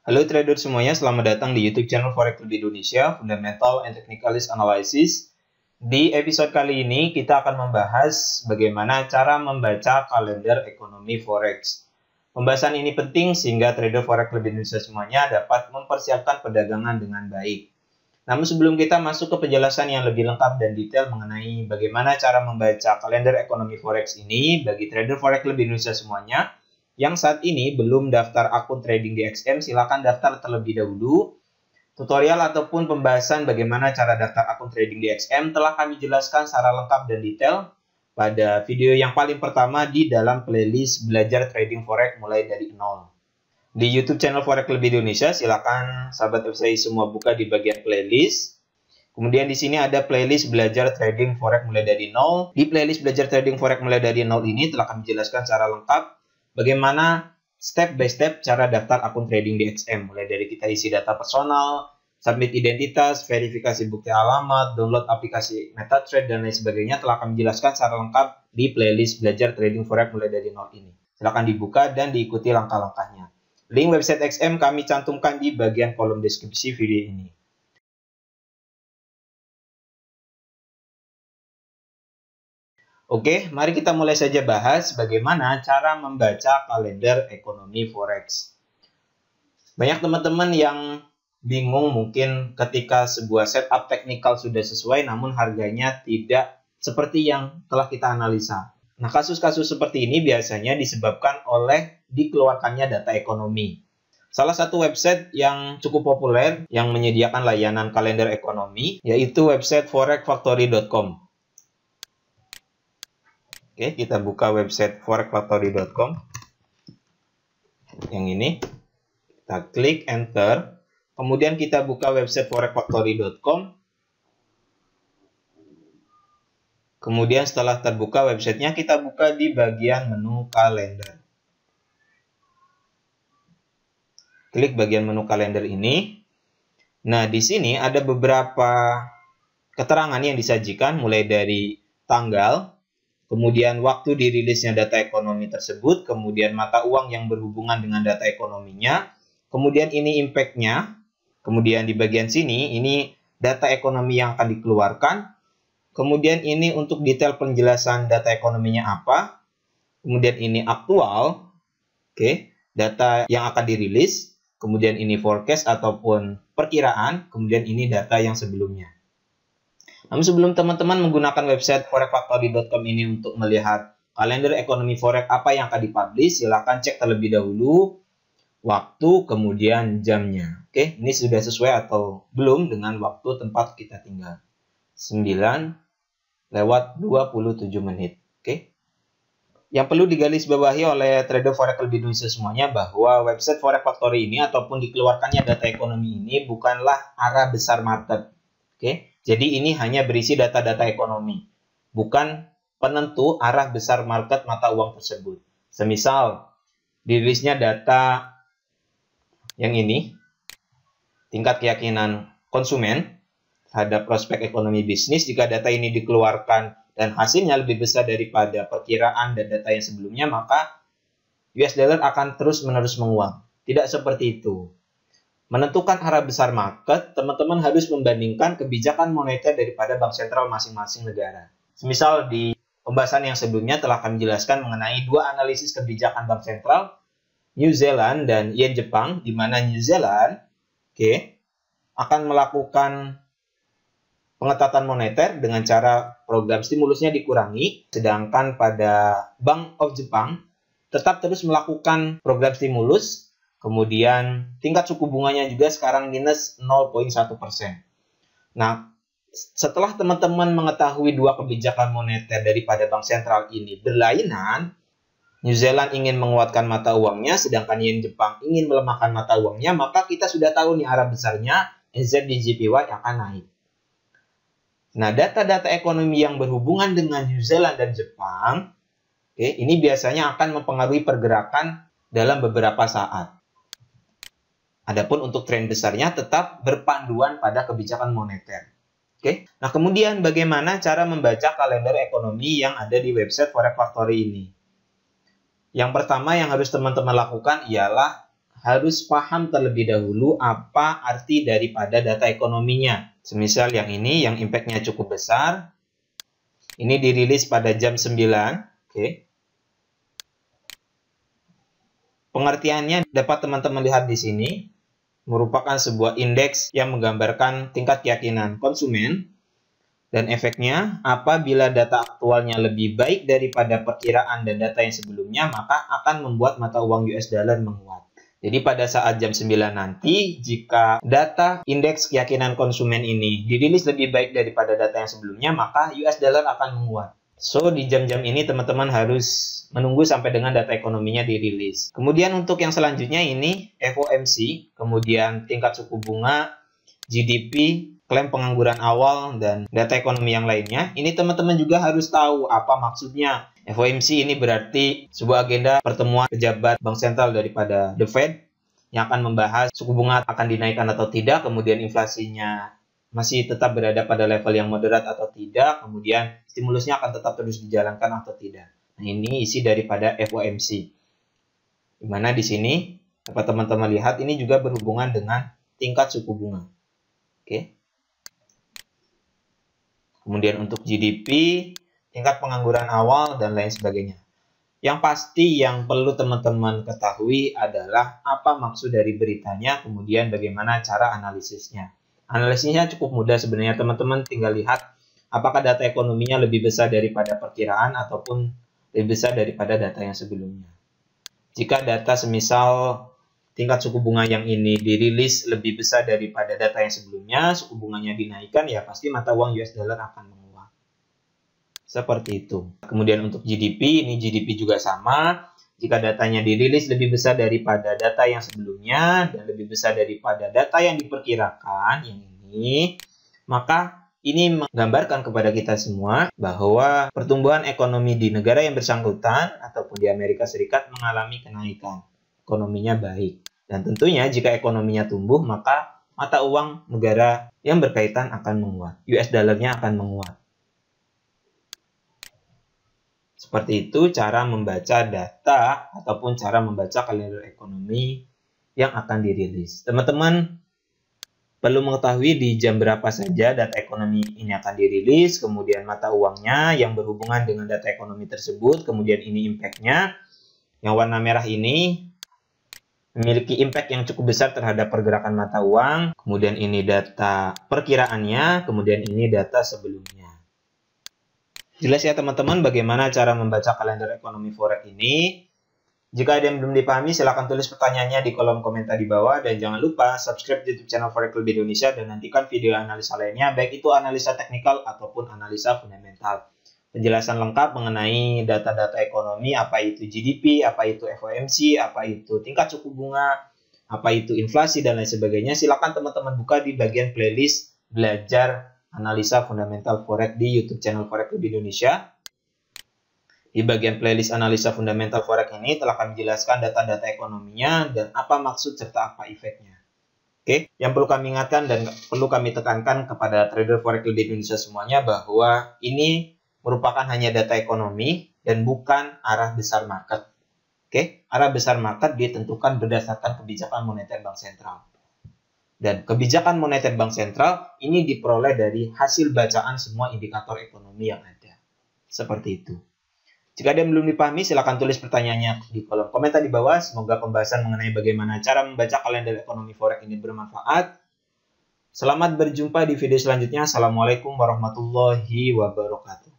Halo trader semuanya, selamat datang di YouTube channel Forex Club Indonesia, Fundamental and Technical Analysis. Di episode kali ini kita akan membahas bagaimana cara membaca kalender ekonomi forex. Pembahasan ini penting sehingga trader forex Club Indonesia semuanya dapat mempersiapkan perdagangan dengan baik. Namun sebelum kita masuk ke penjelasan yang lebih lengkap dan detail mengenai bagaimana cara membaca kalender ekonomi forex ini bagi trader forex Lebih Indonesia semuanya, yang saat ini belum daftar akun trading di XM, silakan daftar terlebih dahulu. Tutorial ataupun pembahasan bagaimana cara daftar akun trading di XM telah kami jelaskan secara lengkap dan detail pada video yang paling pertama di dalam playlist belajar trading forex mulai dari nol. Di YouTube channel Forex Lebih Indonesia, silakan sahabat FCI semua buka di bagian playlist. Kemudian di sini ada playlist belajar trading forex mulai dari nol. Di playlist belajar trading forex mulai dari nol ini telah kami jelaskan secara lengkap bagaimana step by step cara daftar akun trading di XM. Mulai dari kita isi data personal, submit identitas, verifikasi bukti alamat, download aplikasi MetaTrade, dan lain sebagainya telah kami jelaskan secara lengkap di playlist belajar trading forex mulai dari nol ini. Silakan dibuka dan diikuti langkah-langkahnya. Link website XM kami cantumkan di bagian kolom deskripsi video ini. Oke, mari kita mulai saja bahas bagaimana cara membaca kalender ekonomi forex. Banyak teman-teman yang bingung mungkin ketika sebuah setup teknikal sudah sesuai namun harganya tidak seperti yang telah kita analisa. Nah, kasus-kasus seperti ini biasanya disebabkan oleh dikeluarkannya data ekonomi. Salah satu website yang cukup populer yang menyediakan layanan kalender ekonomi yaitu website forexfactory.com. Oke, kita buka website forexfactory.com. Yang ini. Kita klik enter. Kemudian kita buka website forexfactory.com. Kemudian setelah terbuka websitenya, kita buka di bagian menu kalender. Klik bagian menu kalender ini. Nah, di sini ada beberapa keterangan yang disajikan, mulai dari tanggal, kemudian waktu dirilisnya data ekonomi tersebut, kemudian mata uang yang berhubungan dengan data ekonominya, kemudian ini impactnya, kemudian di bagian sini ini data ekonomi yang akan dikeluarkan, kemudian ini untuk detail penjelasan data ekonominya apa, kemudian ini aktual, oke, okay, data yang akan dirilis, kemudian ini forecast ataupun perkiraan, kemudian ini data yang sebelumnya. Namun sebelum teman-teman menggunakan website forexfactory.com ini untuk melihat kalender ekonomi forex apa yang akan dipublish, silakan cek terlebih dahulu waktu kemudian jamnya. Oke, ini sudah sesuai atau belum dengan waktu tempat kita tinggal. 9 lewat 27 menit. Oke. Yang perlu digarisbawahi oleh trader forex lebih Indonesia semuanya bahwa website Forex Factory ini ataupun dikeluarkannya data ekonomi ini bukanlah arah besar market. Oke. Jadi ini hanya berisi data-data ekonomi, bukan penentu arah besar market mata uang tersebut. Semisal dirilisnya data yang ini, tingkat keyakinan konsumen terhadap prospek ekonomi bisnis jika data ini dikeluarkan dan hasilnya lebih besar daripada perkiraan dan data yang sebelumnya, maka US dollar akan terus-menerus menguat. Tidak seperti itu. Menentukan arah besar market, teman-teman harus membandingkan kebijakan moneter daripada bank sentral masing-masing negara. Misal di pembahasan yang sebelumnya telah kami jelaskan mengenai dua analisis kebijakan bank sentral New Zealand dan yen Jepang di mana New Zealand oke okay, akan melakukan pengetatan moneter dengan cara program stimulusnya dikurangi sedangkan pada Bank of Jepang tetap terus melakukan program stimulus Kemudian tingkat suku bunganya juga sekarang minus 0,1 persen. Nah, setelah teman-teman mengetahui dua kebijakan moneter daripada bank sentral ini berlainan, New Zealand ingin menguatkan mata uangnya, sedangkan Yen Jepang ingin melemahkan mata uangnya, maka kita sudah tahu nih arah besarnya NZDJPY akan naik. Nah, data-data ekonomi yang berhubungan dengan New Zealand dan Jepang, okay, ini biasanya akan mempengaruhi pergerakan dalam beberapa saat. Adapun untuk tren besarnya tetap berpanduan pada kebijakan moneter. Oke. Nah, kemudian bagaimana cara membaca kalender ekonomi yang ada di website Forex Factory ini? Yang pertama yang harus teman-teman lakukan ialah harus paham terlebih dahulu apa arti daripada data ekonominya. Semisal yang ini yang impact-nya cukup besar. Ini dirilis pada jam 9, oke. Pengertiannya dapat teman-teman lihat di sini, merupakan sebuah indeks yang menggambarkan tingkat keyakinan konsumen dan efeknya apabila data aktualnya lebih baik daripada perkiraan dan data yang sebelumnya maka akan membuat mata uang US dollar menguat. Jadi pada saat jam 9 nanti jika data indeks keyakinan konsumen ini dirilis lebih baik daripada data yang sebelumnya maka US dollar akan menguat. So, di jam-jam ini teman-teman harus menunggu sampai dengan data ekonominya dirilis. Kemudian untuk yang selanjutnya ini FOMC, kemudian tingkat suku bunga, GDP, klaim pengangguran awal, dan data ekonomi yang lainnya. Ini teman-teman juga harus tahu apa maksudnya. FOMC ini berarti sebuah agenda pertemuan pejabat bank sentral daripada The Fed yang akan membahas suku bunga akan dinaikkan atau tidak, kemudian inflasinya masih tetap berada pada level yang moderat atau tidak, kemudian stimulusnya akan tetap terus dijalankan atau tidak. Nah, ini isi daripada FOMC. Di mana di sini dapat teman-teman lihat ini juga berhubungan dengan tingkat suku bunga. Oke. Kemudian untuk GDP, tingkat pengangguran awal dan lain sebagainya. Yang pasti yang perlu teman-teman ketahui adalah apa maksud dari beritanya, kemudian bagaimana cara analisisnya. Analisisnya cukup mudah sebenarnya teman-teman tinggal lihat apakah data ekonominya lebih besar daripada perkiraan ataupun lebih besar daripada data yang sebelumnya. Jika data semisal tingkat suku bunga yang ini dirilis lebih besar daripada data yang sebelumnya, suku bunganya dinaikkan, ya pasti mata uang US dollar akan menguat. Seperti itu. Kemudian untuk GDP, ini GDP juga sama jika datanya dirilis lebih besar daripada data yang sebelumnya dan lebih besar daripada data yang diperkirakan yang ini, maka ini menggambarkan kepada kita semua bahwa pertumbuhan ekonomi di negara yang bersangkutan ataupun di Amerika Serikat mengalami kenaikan. Ekonominya baik. Dan tentunya jika ekonominya tumbuh, maka mata uang negara yang berkaitan akan menguat. US dollarnya akan menguat. Seperti itu cara membaca data ataupun cara membaca kalender ekonomi yang akan dirilis. Teman-teman perlu mengetahui di jam berapa saja data ekonomi ini akan dirilis, kemudian mata uangnya yang berhubungan dengan data ekonomi tersebut, kemudian ini impactnya Yang warna merah ini memiliki impact yang cukup besar terhadap pergerakan mata uang, kemudian ini data perkiraannya, kemudian ini data sebelumnya. Jelas ya teman-teman bagaimana cara membaca kalender ekonomi forex ini. Jika ada yang belum dipahami, silahkan tulis pertanyaannya di kolom komentar di bawah. Dan jangan lupa subscribe YouTube channel Forex Club Indonesia dan nantikan video analisa lainnya, baik itu analisa teknikal ataupun analisa fundamental. Penjelasan lengkap mengenai data-data ekonomi, apa itu GDP, apa itu FOMC, apa itu tingkat suku bunga, apa itu inflasi, dan lain sebagainya. Silahkan teman-teman buka di bagian playlist belajar analisa fundamental forex di YouTube channel Forex Club Indonesia. Di bagian playlist analisa fundamental forex ini telah kami jelaskan data-data ekonominya dan apa maksud serta apa efeknya. Oke, yang perlu kami ingatkan dan perlu kami tekankan kepada trader forex di Indonesia semuanya bahwa ini merupakan hanya data ekonomi dan bukan arah besar market. Oke, arah besar market ditentukan berdasarkan kebijakan moneter bank sentral. Dan kebijakan moneter bank sentral ini diperoleh dari hasil bacaan semua indikator ekonomi yang ada. Seperti itu. Jika ada yang belum dipahami, silakan tulis pertanyaannya di kolom komentar di bawah. Semoga pembahasan mengenai bagaimana cara membaca kalender ekonomi forex ini bermanfaat. Selamat berjumpa di video selanjutnya. Assalamualaikum warahmatullahi wabarakatuh.